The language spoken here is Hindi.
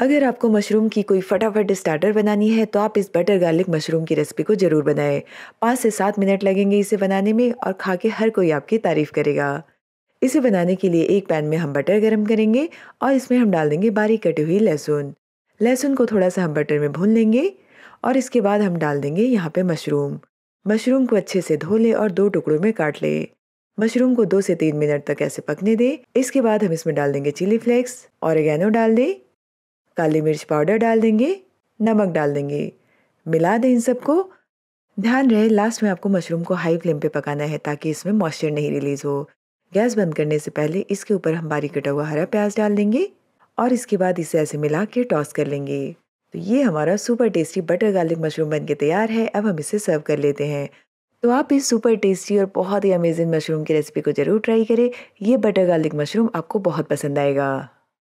अगर आपको मशरूम की कोई फटाफट स्टार्टर बनानी है तो आप इस बटर गार्लिक मशरूम की रेसिपी को ज़रूर बनाएं पाँच से सात मिनट लगेंगे इसे बनाने में और खा के हर कोई आपकी तारीफ़ करेगा इसे बनाने के लिए एक पैन में हम बटर गर्म करेंगे और इसमें हम डाल देंगे बारीक कटी हुई लहसुन लहसुन को थोड़ा सा हम बटर में भून लेंगे और इसके बाद हम डाल देंगे यहाँ पे मशरूम मशरूम को अच्छे से धो लें और दो टुकड़ों में काट लें मशरूम को दो से तीन मिनट तक ऐसे पकने दें इसके बाद हम इसमें डाल देंगे चिली फ्लेक्स और डाल दें काली मिर्च पाउडर डाल देंगे नमक डाल देंगे मिला दें इन सबको ध्यान रहे लास्ट में आपको मशरूम को हाई फ्लेम पे पकाना है ताकि इसमें मॉइस्चर नहीं रिलीज़ हो गैस बंद करने से पहले इसके ऊपर हम बारीक कटा हुआ हरा प्याज डाल देंगे और इसके बाद इसे ऐसे मिला के टॉस कर लेंगे तो ये हमारा super tasty butter garlic mushroom बन के तैयार है अब हम इसे सर्व कर लेते हैं तो आप इस सुपर टेस्टी और बहुत ही अमेजिंग मशरूम की रेसिपी को ज़रूर ट्राई करें ये बटर गार्लिक मशरूम आपको बहुत पसंद आएगा